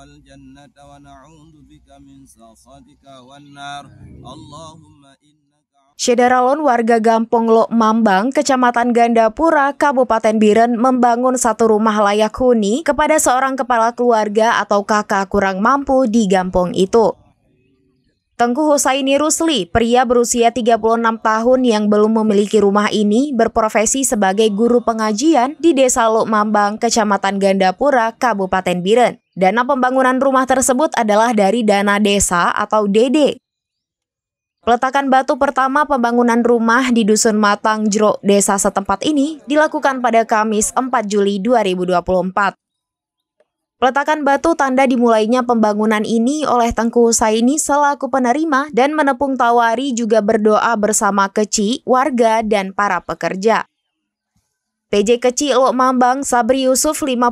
الجنة ونعوذ بك من سخطك والنار اللهم إنك Syederalon warga Gampong Lok Mambang, Kecamatan Gandapura, Kabupaten Biren membangun satu rumah layak huni kepada seorang kepala keluarga atau kakak kurang mampu di Gampong itu. Tengku Husaini Rusli, pria berusia 36 tahun yang belum memiliki rumah ini, berprofesi sebagai guru pengajian di Desa Lok Mambang, Kecamatan Gandapura, Kabupaten Biren. Dana pembangunan rumah tersebut adalah dari dana desa atau DD. Peletakan batu pertama pembangunan rumah di Dusun Matang Jero, desa setempat ini dilakukan pada Kamis 4 Juli 2024. Peletakan batu tanda dimulainya pembangunan ini oleh Tengku Husaini selaku penerima dan menepung tawari juga berdoa bersama keci, warga, dan para pekerja. PJ Kecil Lok Mambang Sabri Yusuf 58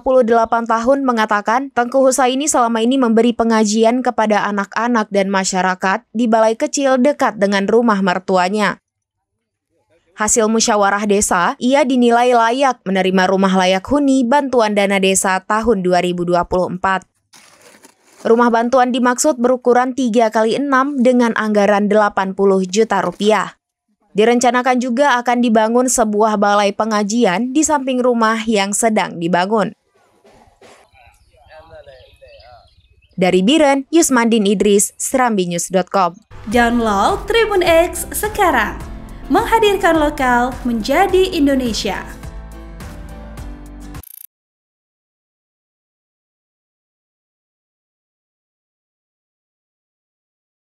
tahun mengatakan Tengku Husaini selama ini memberi pengajian kepada anak-anak dan masyarakat di balai kecil dekat dengan rumah mertuanya. Hasil musyawarah desa, ia dinilai layak menerima rumah layak huni bantuan dana desa tahun 2024. Rumah bantuan dimaksud berukuran 3 kali 6 dengan anggaran 80 juta rupiah. Direncanakan juga akan dibangun sebuah balai pengajian di samping rumah yang sedang dibangun. Dari Biren, Yusmandin Idris, serambinews.com. Download Tribun X sekarang. Menghadirkan lokal menjadi Indonesia.